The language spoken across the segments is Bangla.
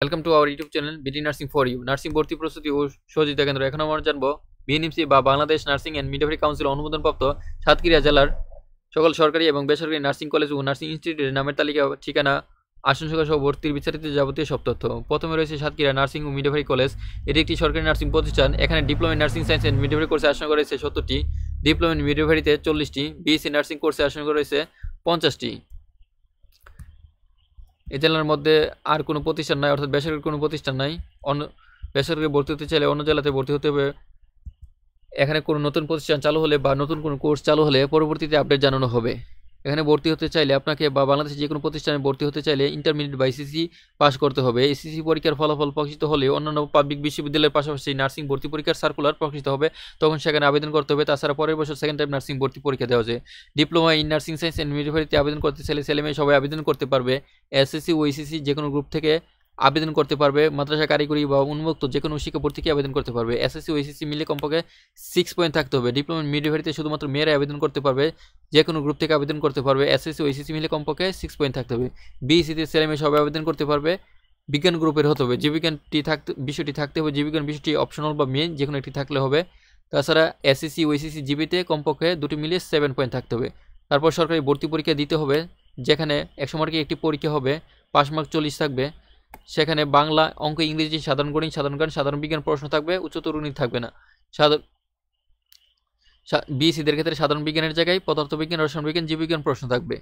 welcome to our YouTube channel BD nursing for you nursing ভর্তি প্রস্তুতি ও সহযোগিতা কেন্দ্র এখন আমরা জানবো বিএনএমসি বা Bangladesh nursing and midwifery council অনুমোদনপ্রাপ্ত সাতক্ষীরা জেলার সকল সরকারি এবং বেসরকারি নার্সিং কলেজ ও নার্সিং ইনস্টিটিউটের নামের তালিকা ঠিকানা আসন সংখ্যা সহ ভর্তির বিস্তারিত যাবতীয় সব তথ্য প্রথমে রয়েছে সাতক্ষীরা নার্সিং ও মিডওয়ারি কলেজ এটি একটি সরকারি নার্সিং প্রতিষ্ঠান এখানে diploma nursing science and midwifery কোর্সে আসন রয়েছে সত্তরটি ডিপ্লোমা মিডিয়ারিতে চল্লিশটি বিএসসি নার্সিং কোর্সে আসন রয়েছে পঞ্চাশটি এ জেলার মধ্যে আর কোনো প্রতিষ্ঠান নাই অর্থাৎ বেসরকারি কোনো প্রতিষ্ঠান নাই অন্য বেসরকারি ভর্তি হতে চাইলে অন্য জেলাতে ভর্তি হতে হবে এখানে কোনো নতুন প্রতিষ্ঠান চালু হলে বা নতুন কোনো কোর্স চালু হলে পরবর্তীতে আপডেট জানানো হবে এখানে ভর্তি হতে চাইলে আপনাকে বা বাংলাদেশের যে কোনো প্রতিষ্ঠানে ভর্তি হতে চাইলে ইন্টারমিডিয়েট বা এসিসি পাস করতে হবে এসিসি পরীক্ষার ফলাফল প্রকাশিত হলে অন্যান্য পাবলিক বিশ্ববিদ্যালয়ের পাশাপাশি নার্সিং ভর্তি পরীক্ষার সার্কুলার প্রকাশিত হবে তখন সেখানে আবেদন করতে হবে তাছাড়া পরের বছর সেকেন্ড টাইম নার্সিং ভর্তি পরীক্ষা দেওয়া যায় diploma in nursing science and মিডফারিতে আবেদন করতে চাইলে ছেলেমেয়ে সবাই আবেদন করতে পারবে এসএসসি ও এসিসি যে কোনো গ্রুপ থেকে আবেদন করতে পারবে মাদ্রাসা কারিগরি বা উন্মুক্ত যে কোনো শিক্ষা ভর্তিকে আবেদন করতে পারবে এসএসসি ও এসএসসি মিলে কমপক্ষে সিক্স পয়েন্ট থাকতে হবে ডিপ্লোমা মিডভারিতে শুধুমাত্র মেয়েরা আবেদন করতে পারবে যে কোনো গ্রুপ থেকে আবেদন করতে পারবে এসএসসি ও এসএসসি মিলে কমপক্ষে সিক্স পয়েন্ট থাকতে হবে বিএসসিতে e ছেলেমেয়ে সবাই আবেদন করতে পারবে বিজ্ঞান গ্রুপের হতে হবে জীবিজ্ঞানটি থাকতে বিষয়টি থাকতে হবে জীবিজ্ঞান বিষয়টি অপশনাল বা মেন যে কোনো একটি থাকলে হবে তাছাড়া এসএসসি ও এসএসসি জিবিতে কমপক্ষে দুটি মিলে সেভেন পয়েন্ট থাকতে হবে তারপর সরকারি ভর্তি পরীক্ষা দিতে হবে যেখানে একশো মার্কে একটি পরীক্ষা হবে পাঁচ মার্ক চল্লিশ থাকবে সেখানে বাংলা অঙ্ক ইংরেজি সাধারণ গণিত সাধারণ গণিত সাধারণ বিজ্ঞান প্রশ্ন থাকবে উচ্চতর উন্নীত থাকবে না সাধারণ বিএসসিদের ক্ষেত্রে সাধারণ বিজ্ঞানের জায়গায় পদার্থবিজ্ঞান রসায়ন বিজ্ঞান জীববিজ্ঞান প্রশ্ন থাকবে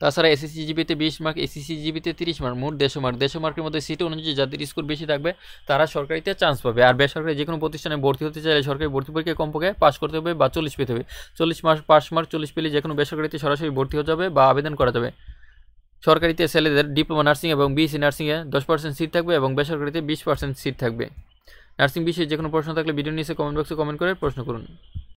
তাছাড়া এসএসসি জিবিতে বিশ মার্ক এসএসসি জিবিতে তিরিশ মার্ক মোট দেশ মার্ক দেশ মার্কের মধ্যে সিট অনুযায়ী যাদের স্কোর বেশি থাকবে তারা সরকারিতে চান্স পাবে আর বেসরকারি যে কোনো প্রতিষ্ঠানে ভর্তি হতে চাইলে সরকারি ভর্তি পরীক্ষায় কমপক্ষে পাশ করতে হবে বা চল্লিশ পেতে হবে চল্লিশ মার্ক পাশ মার্ক চল্লিশ পেলে যে কোনো বেসরকারিতে সরাসরি ভর্তি হয়ে যাবে বা আবেদন করা যাবে সরকারিতে ছেলেদের ডিপ্লোমা নার্সিং এবং বিএসসি নার্সিংয়ে দশ পার্সেন্ট সিট থাকবে এবং বেসরকারিতে বিশ পার্সেন্ট সিট থাকবে নার্সিং বিষয়ে যে কোনো প্রশ্ন থাকলে ভিডিও নিচে কমেন্ট বক্সে কমেন্ট করে প্রশ্ন করুন